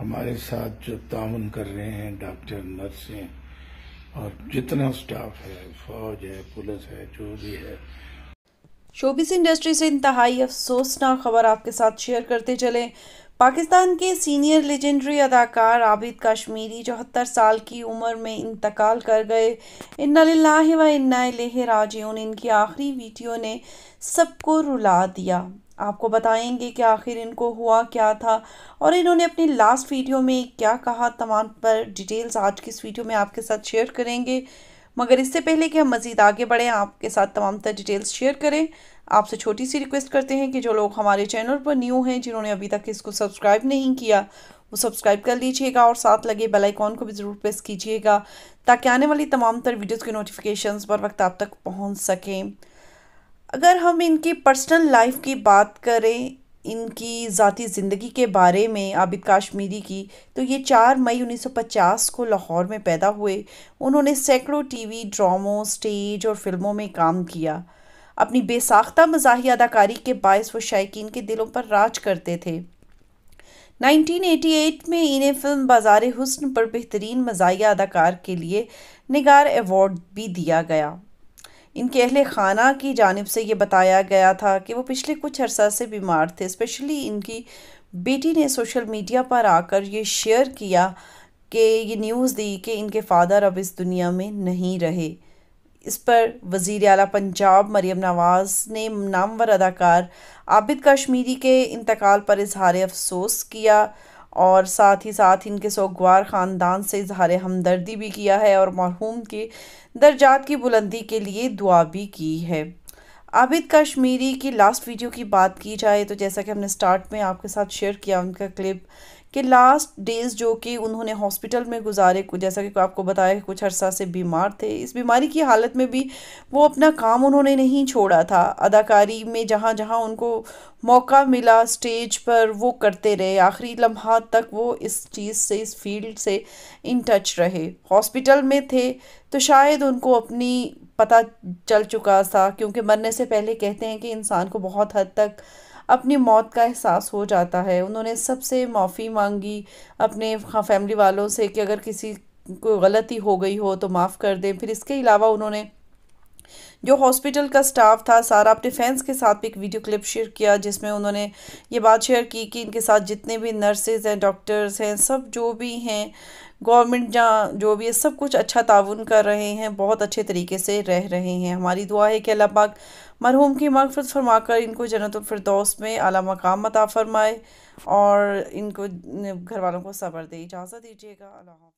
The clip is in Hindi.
हमारे साथ जो ताउन कर रहे हैं डॉक्टर नर्सें और जितना स्टाफ है फौज है पुलिस है जो भी है शोबिस इंडस्ट्री से इंतहाई अफसोसनाक खबर आपके साथ शेयर करते चले पाकिस्तान के सीनियर लेजेंडरी अदाकार आबिद कश्मीरी चौहत्तर साल की उम्र में इंतकाल कर गए इन्ना व इन्ना लेह राजियन इनकी आखिरी वीडियो ने सबको रुला दिया आपको बताएंगे कि आखिर इनको हुआ क्या था और इन्होंने अपनी लास्ट वीडियो में क्या कहा तमाम पर डिटेल्स आज की इस वीडियो में आपके साथ शेयर करेंगे मगर इससे पहले कि हम मज़ीद आगे बढ़ें आपके साथ तमाम तर डिटेल्स शेयर करें आपसे छोटी सी रिक्वेस्ट करते हैं कि जो लोग हमारे चैनल पर न्यू हैं जिन्होंने अभी तक इसको सब्सक्राइब नहीं किया वो सब्सक्राइब कर लीजिएगा और साथ लगे बेल आइकॉन को भी ज़रूर प्रेस कीजिएगा ताकि आने वाली तमाम तर वीडियोज़ के नोटिफिकेशन बर वक्त आप तक पहुँच सकें अगर हम इनकी पर्सनल लाइफ की बात करें इनकी ज़ाती ज़िंदगी के बारे में आबिद काश्मीरी की तो ये 4 मई 1950 को लाहौर में पैदा हुए उन्होंने सैकड़ों टीवी ड्रामों स्टेज और फिल्मों में काम किया अपनी बेसाख्ता मजाही अदाकारी के बायस वो शायकीन के दिलों पर राज करते थे 1988 में इन्हें फिल्म बाजार हुस्न पर बेहतरीन मजाही अदाकार के लिए निगार अवार्ड भी दिया गया इनके अहल खाना की जानब से ये बताया गया था कि वो पिछले कुछ अरसा से बीमार थे स्पेशली इनकी बेटी ने सोशल मीडिया पर आकर ये शेयर किया कि ये न्यूज़ दी कि इनके फादर अब इस दुनिया में नहीं रहे इस पर वज़ी अला पंजाब मरीम नवाज़ ने नामवर अदाकार आबिद कश्मीरी के इंतकाल पर इजहार अफसोस किया और साथ ही साथ इनके सोगवार ख़ानदान से इजहार हमदर्दी भी किया है और मरहूम के दर्जात की बुलंदी के लिए दुआ भी की है आबिद कश्मीरी की लास्ट वीडियो की बात की जाए तो जैसा कि हमने स्टार्ट में आपके साथ शेयर किया उनका क्लिप कि लास्ट डेज़ जो कि उन्होंने हॉस्पिटल में गुजारे जैसा कि आपको बताया कि कुछ अरसा से बीमार थे इस बीमारी की हालत में भी वो अपना काम उन्होंने नहीं छोड़ा था अदाकारी में जहाँ जहाँ उनको मौका मिला स्टेज पर वो करते रहे आखिरी लम्हा तक वो इस चीज़ से इस फील्ड से इन टच रहे हॉस्पिटल में थे तो शायद उनको अपनी पता चल चुका था क्योंकि मरने से पहले कहते हैं कि इंसान को बहुत हद तक अपनी मौत का एहसास हो जाता है उन्होंने सबसे माफ़ी मांगी अपने फैमिली वालों से कि अगर किसी को गलती हो गई हो तो माफ़ कर दें फिर इसके अलावा उन्होंने जो हॉस्पिटल का स्टाफ था सारा अपने फैंस के साथ भी एक वीडियो क्लिप शेयर किया जिसमें उन्होंने ये बात शेयर की कि इनके साथ जितने भी नर्सेज हैं डॉक्टर्स हैं सब जो भी हैं गवर्नमेंट जहाँ जो भी है सब कुछ अच्छा ताउन कर रहे हैं बहुत अच्छे तरीके से रह रहे हैं हमारी दुआ है कि अल्लाह पाक मरहूम की मगफरत फरमा कर इनको जन्नत फ़रदौस में अला मकाम मता फ़रमाए और इनको घर वालों को सबर दे इजाज़त दीजिएगा अल्लाह